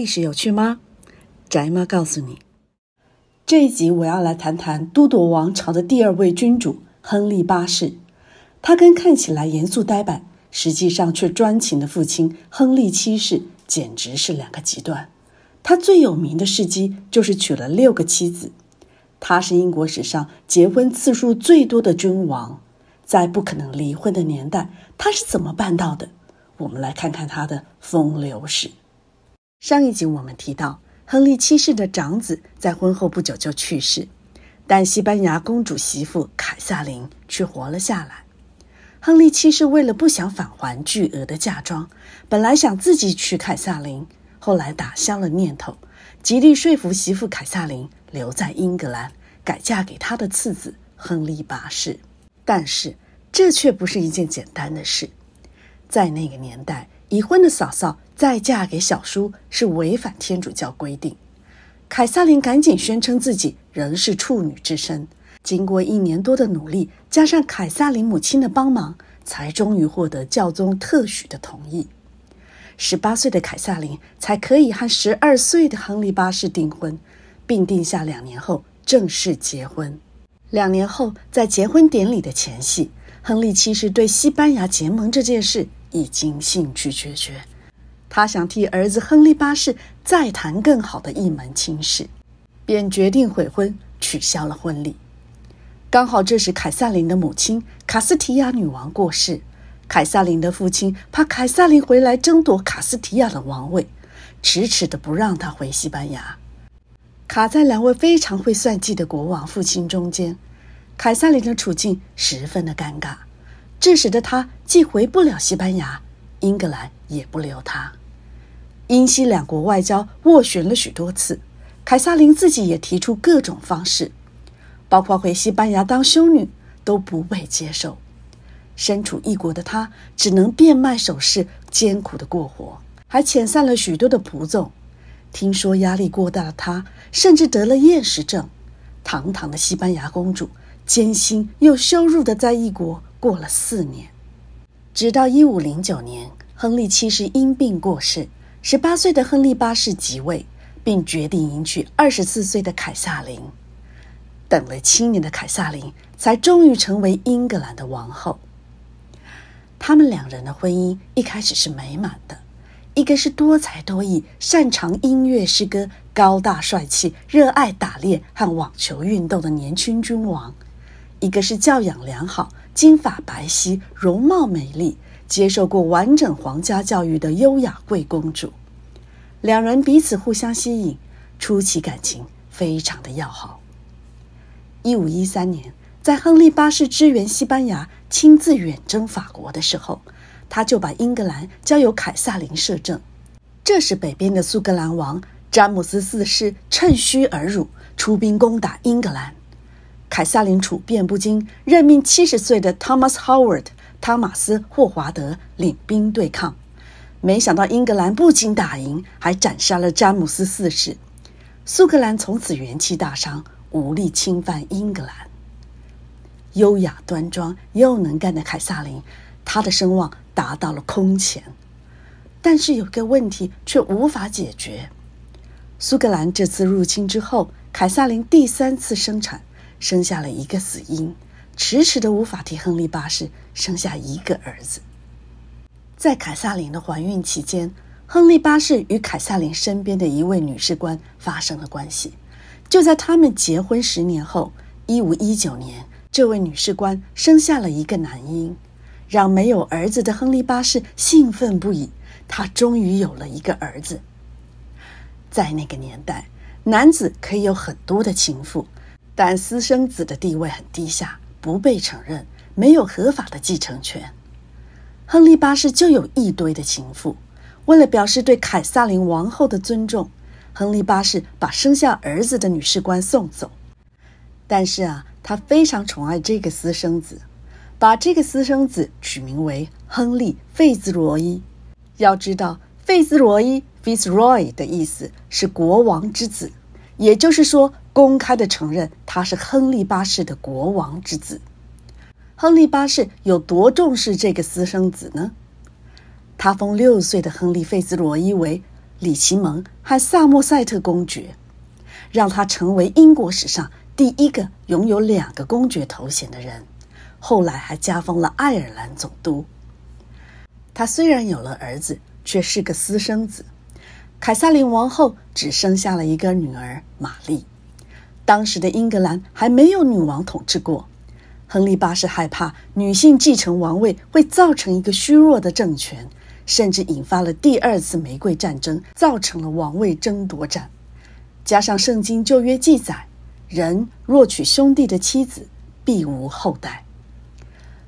历史有趣吗？宅妈告诉你，这一集我要来谈谈都铎王朝的第二位君主亨利八世。他跟看起来严肃呆板，实际上却专情的父亲亨利七世，简直是两个极端。他最有名的事迹就是娶了六个妻子，他是英国史上结婚次数最多的君王。在不可能离婚的年代，他是怎么办到的？我们来看看他的风流史。上一集我们提到，亨利七世的长子在婚后不久就去世，但西班牙公主媳妇凯撒琳却活了下来。亨利七世为了不想返还巨额的嫁妆，本来想自己娶凯撒琳，后来打消了念头，极力说服媳妇凯撒琳留在英格兰，改嫁给他的次子亨利八世。但是这却不是一件简单的事，在那个年代，已婚的嫂嫂。再嫁给小叔是违反天主教规定。凯撒琳赶紧宣称自己仍是处女之身。经过一年多的努力，加上凯撒琳母亲的帮忙，才终于获得教宗特许的同意。十八岁的凯撒琳才可以和十二岁的亨利八世订婚，并定下两年后正式结婚。两年后，在结婚典礼的前夕，亨利其实对西班牙结盟这件事已经兴趣缺缺。他想替儿子亨利八世再谈更好的一门亲事，便决定悔婚，取消了婚礼。刚好这时，凯瑟琳的母亲卡斯提亚女王过世，凯瑟琳的父亲怕凯瑟琳回来争夺卡斯提亚的王位，迟迟的不让他回西班牙。卡在两位非常会算计的国王父亲中间，凯瑟琳的处境十分的尴尬。这时的他既回不了西班牙，英格兰也不留他。英西两国外交斡旋了许多次，凯撒琳自己也提出各种方式，包括回西班牙当修女，都不被接受。身处异国的她，只能变卖首饰，艰苦的过活，还遣散了许多的仆从。听说压力过大的她，甚至得了厌食症。堂堂的西班牙公主，艰辛又羞辱的在异国过了四年，直到一五零九年，亨利七世因病过世。十八岁的亨利八世即位，并决定迎娶二十四岁的凯撒琳。等了七年的凯撒琳，才终于成为英格兰的王后。他们两人的婚姻一开始是美满的。一个是多才多艺、擅长音乐、诗歌、高大帅气、热爱打猎和网球运动的年轻君王；一个是教养良好、金发白皙、容貌美丽。接受过完整皇家教育的优雅贵公主，两人彼此互相吸引，初期感情非常的要好。一五一三年，在亨利八世支援西班牙、亲自远征法国的时候，他就把英格兰交由凯撒琳摄政。这时，北边的苏格兰王詹姆斯四世趁虚而入，出兵攻打英格兰。凯撒琳处变不惊，任命七十岁的 Thomas Howard。汤马斯·霍华德领兵对抗，没想到英格兰不仅打赢，还斩杀了詹姆斯四世。苏格兰从此元气大伤，无力侵犯英格兰。优雅端庄又能干的凯撒琳，她的声望达到了空前。但是有个问题却无法解决：苏格兰这次入侵之后，凯撒琳第三次生产，生下了一个死婴。迟迟的无法替亨利八世生下一个儿子。在凯瑟琳的怀孕期间，亨利八世与凯瑟琳身边的一位女士官发生了关系。就在他们结婚十年后，一五一九年，这位女士官生下了一个男婴，让没有儿子的亨利八世兴奋不已。他终于有了一个儿子。在那个年代，男子可以有很多的情妇，但私生子的地位很低下。不被承认，没有合法的继承权。亨利八世就有一堆的情妇。为了表示对凯撒琳王后的尊重，亨利八世把生下儿子的女士官送走。但是啊，他非常宠爱这个私生子，把这个私生子取名为亨利·费兹罗伊。要知道，费兹罗伊 （Fitzroy） 的意思是国王之子，也就是说。公开地承认他是亨利八世的国王之子。亨利八世有多重视这个私生子呢？他封六岁的亨利·费兹罗伊为里奇蒙和萨默塞特公爵，让他成为英国史上第一个拥有两个公爵头衔的人。后来还加封了爱尔兰总督。他虽然有了儿子，却是个私生子。凯撒琳王后只生下了一个女儿玛丽。当时的英格兰还没有女王统治过。亨利八世害怕女性继承王位会造成一个虚弱的政权，甚至引发了第二次玫瑰战争，造成了王位争夺战。加上圣经旧约记载，人若娶兄弟的妻子，必无后代。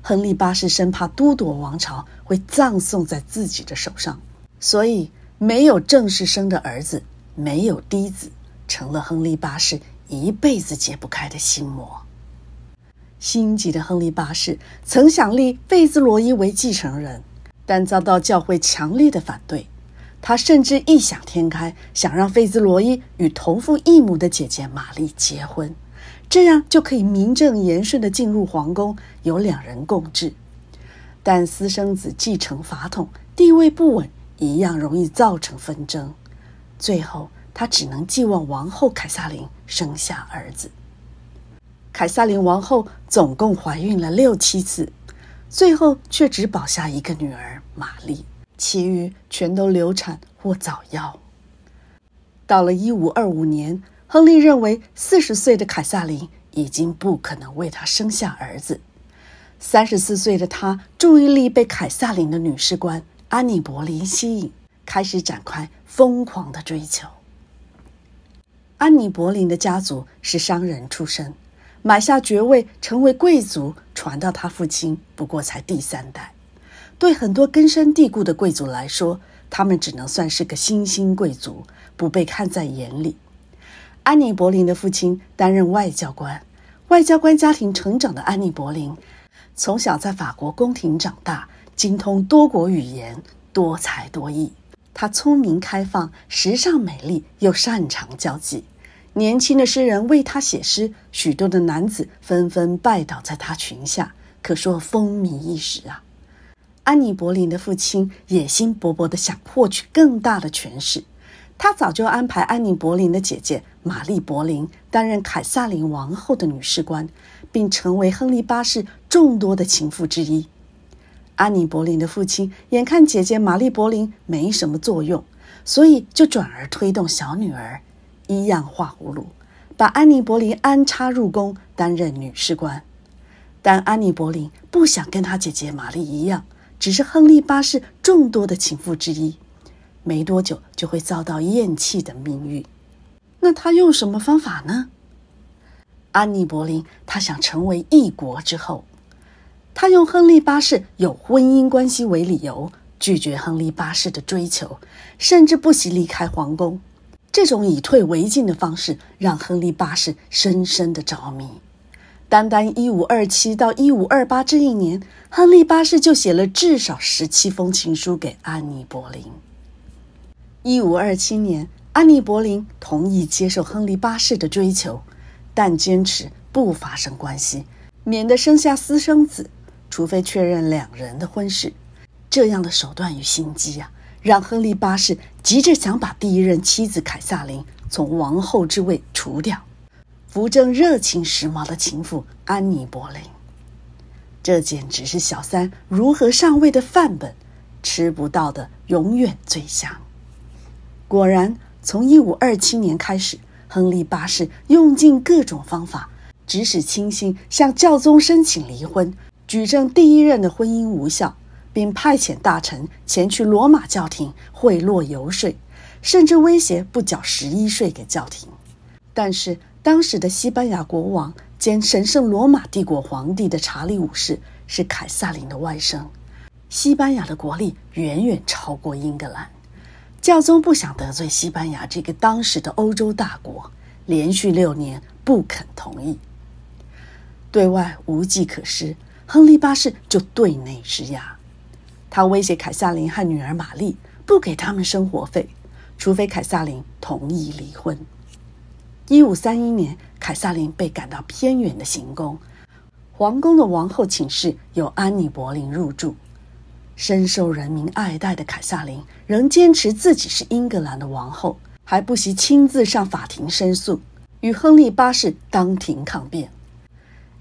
亨利八世生怕都铎王朝会葬送在自己的手上，所以没有正式生的儿子，没有嫡子，成了亨利八世。一辈子解不开的心魔。心急的亨利八世曾想立费兹罗伊为继承人，但遭到教会强烈的反对。他甚至异想天开，想让费兹罗伊与同父异母的姐姐玛丽结婚，这样就可以名正言顺地进入皇宫，由两人共治。但私生子继承法统地位不稳，一样容易造成纷争。最后。他只能寄望王后凯瑟琳生下儿子。凯瑟琳王后总共怀孕了六七次，最后却只保下一个女儿玛丽，其余全都流产或早夭。到了一五二五年，亨利认为四十岁的凯瑟琳已经不可能为他生下儿子。三十四岁的他注意力被凯瑟琳的女士官安妮·柏林吸引，开始展开疯狂的追求。安妮·柏林的家族是商人出身，买下爵位成为贵族，传到他父亲不过才第三代。对很多根深蒂固的贵族来说，他们只能算是个新兴贵族，不被看在眼里。安妮·柏林的父亲担任外交官，外交官家庭成长的安妮·柏林，从小在法国宫廷长大，精通多国语言，多才多艺。她聪明、开放、时尚、美丽，又擅长交际。年轻的诗人为她写诗，许多的男子纷纷拜倒在她裙下，可说风靡一时啊。安妮·柏林的父亲野心勃勃地想获取更大的权势，他早就安排安妮·柏林的姐姐玛丽·柏林担任凯撒琳王后的女士官，并成为亨利八世众多的情妇之一。安妮·柏林的父亲眼看姐姐玛丽·柏林没什么作用，所以就转而推动小女儿一样画葫芦，把安妮·柏林安插入宫担任女侍官。但安妮·柏林不想跟她姐姐玛丽一样，只是亨利八世众多的情妇之一，没多久就会遭到厌弃的命运。那她用什么方法呢？安妮·柏林她想成为一国之后。他用亨利八世有婚姻关系为理由拒绝亨利八世的追求，甚至不惜离开皇宫。这种以退为进的方式让亨利八世深深的着迷。单单一五二七到一五二八这一年，亨利八世就写了至少十七封情书给安妮·柏林。一五二七年，安妮·柏林同意接受亨利八世的追求，但坚持不发生关系，免得生下私生子。除非确认两人的婚事，这样的手段与心机呀，让亨利八世急着想把第一任妻子凯撒琳从王后之位除掉，扶正热情时髦的情妇安妮·博林。这简直是小三如何上位的范本，吃不到的永远最香。果然，从一五二七年开始，亨利八世用尽各种方法，指使亲信向教宗申请离婚。举证第一任的婚姻无效，并派遣大臣前去罗马教廷贿赂游说，甚至威胁不缴十一税给教廷。但是，当时的西班牙国王兼神圣罗马帝国皇帝的查理五世是凯撒琳的外甥，西班牙的国力远远超过英格兰。教宗不想得罪西班牙这个当时的欧洲大国，连续六年不肯同意，对外无计可施。亨利八世就对内施压，他威胁凯瑟琳和女儿玛丽不给他们生活费，除非凯瑟琳同意离婚。一五三一年，凯瑟琳被赶到偏远的行宫，皇宫的王后寝室由安妮·柏林入住。深受人民爱戴的凯瑟琳仍坚持自己是英格兰的王后，还不惜亲自上法庭申诉，与亨利八世当庭抗辩。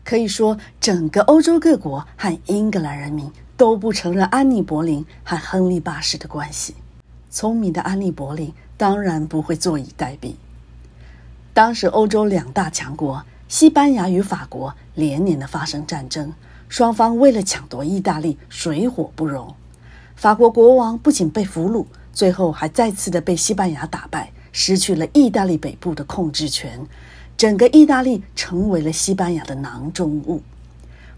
可以说，整个欧洲各国和英格兰人民都不承认安妮·博林和亨利八世的关系。聪明的安妮·博林当然不会坐以待毙。当时，欧洲两大强国西班牙与法国连年的发生战争，双方为了抢夺意大利，水火不容。法国国王不仅被俘虏，最后还再次的被西班牙打败，失去了意大利北部的控制权。整个意大利成为了西班牙的囊中物。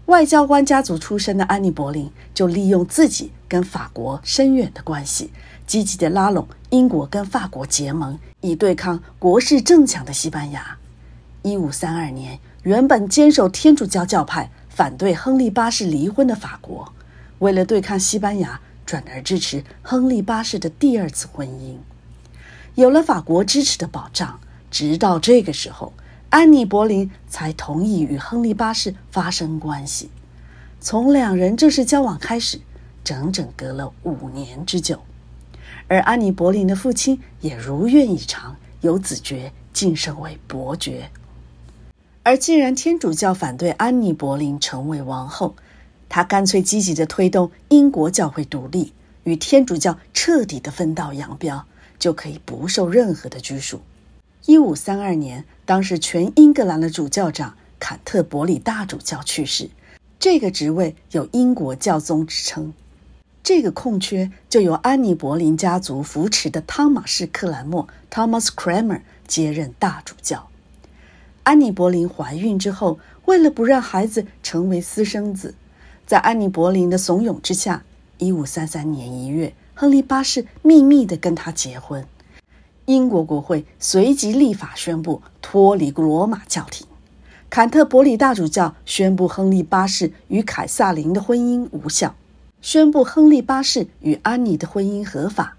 外交官家族出身的安妮·博林就利用自己跟法国深远的关系，积极地拉拢英国跟法国结盟，以对抗国势正强的西班牙。1532年，原本坚守天主教教派、反对亨利八世离婚的法国，为了对抗西班牙，转而支持亨利八世的第二次婚姻。有了法国支持的保障，直到这个时候。安妮·柏林才同意与亨利八世发生关系。从两人正式交往开始，整整隔了五年之久。而安妮·柏林的父亲也如愿以偿，由子爵晋升为伯爵。而既然天主教反对安妮·柏林成为王后，他干脆积极地推动英国教会独立，与天主教彻底的分道扬镳，就可以不受任何的拘束。一五三二年。当时，全英格兰的主教长坎特伯里大主教去世，这个职位有英国教宗之称。这个空缺就由安妮·柏林家族扶持的汤马士·克兰默 （Thomas c r a m e r 接任大主教。安妮·柏林怀孕之后，为了不让孩子成为私生子，在安妮·柏林的怂恿之下，1533年1月，亨利八世秘密地跟他结婚。英国国会随即立法宣布脱离罗马教廷。坎特伯里大主教宣布亨利八世与凯撒琳的婚姻无效，宣布亨利八世与安妮的婚姻合法。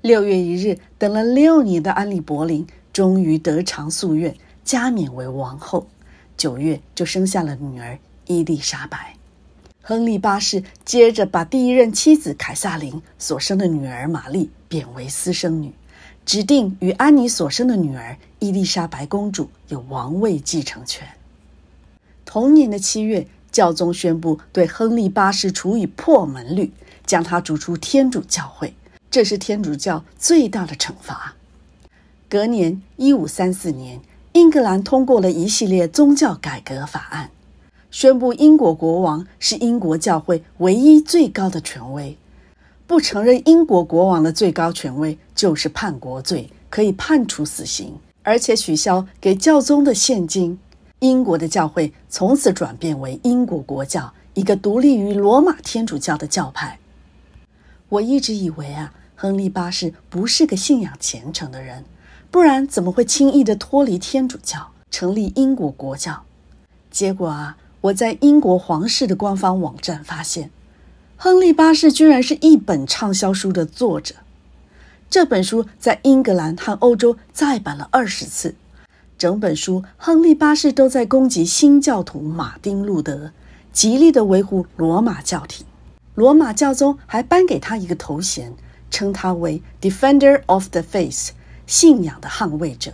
六月一日，等了六年的安妮·柏林终于得偿夙愿，加冕为王后。九月就生下了女儿伊丽莎白。亨利八世接着把第一任妻子凯撒琳所生的女儿玛丽贬为私生女。指定与安妮所生的女儿伊丽莎白公主有王位继承权。同年的七月，教宗宣布对亨利八世处以破门律，将他逐出天主教会，这是天主教最大的惩罚。隔年，一五三四年，英格兰通过了一系列宗教改革法案，宣布英国国王是英国教会唯一最高的权威。不承认英国国王的最高权威就是叛国罪，可以判处死刑，而且取消给教宗的现金。英国的教会从此转变为英国国教，一个独立于罗马天主教的教派。我一直以为啊，亨利八世不是个信仰虔诚的人，不然怎么会轻易的脱离天主教，成立英国国教？结果啊，我在英国皇室的官方网站发现。亨利八世居然是一本畅销书的作者，这本书在英格兰和欧洲再版了二十次。整本书，亨利八世都在攻击新教徒马丁·路德，极力的维护罗马教廷。罗马教宗还颁给他一个头衔，称他为 “Defender of the Faith”（ 信仰的捍卫者）。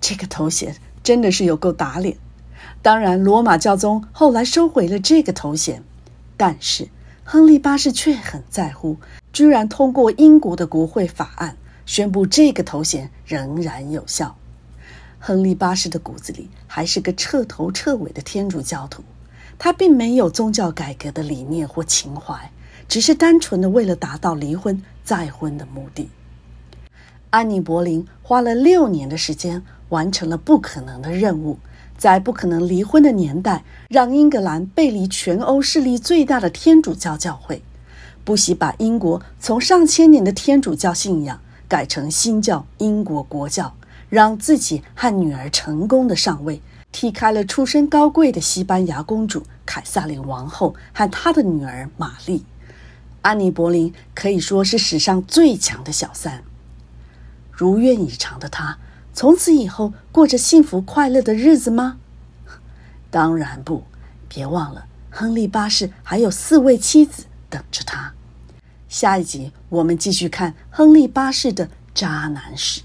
这个头衔真的是有够打脸。当然，罗马教宗后来收回了这个头衔，但是。亨利八世却很在乎，居然通过英国的国会法案宣布这个头衔仍然有效。亨利八世的骨子里还是个彻头彻尾的天主教徒，他并没有宗教改革的理念或情怀，只是单纯的为了达到离婚再婚的目的。安妮·博林花了六年的时间，完成了不可能的任务。在不可能离婚的年代，让英格兰背离全欧势力最大的天主教教会，不惜把英国从上千年的天主教信仰改成新教英国国教，让自己和女儿成功的上位，踢开了出身高贵的西班牙公主凯撒琳王后和她的女儿玛丽。安妮·博林可以说是史上最强的小三，如愿以偿的她。从此以后过着幸福快乐的日子吗？当然不，别忘了，亨利八世还有四位妻子等着他。下一集我们继续看亨利八世的渣男史。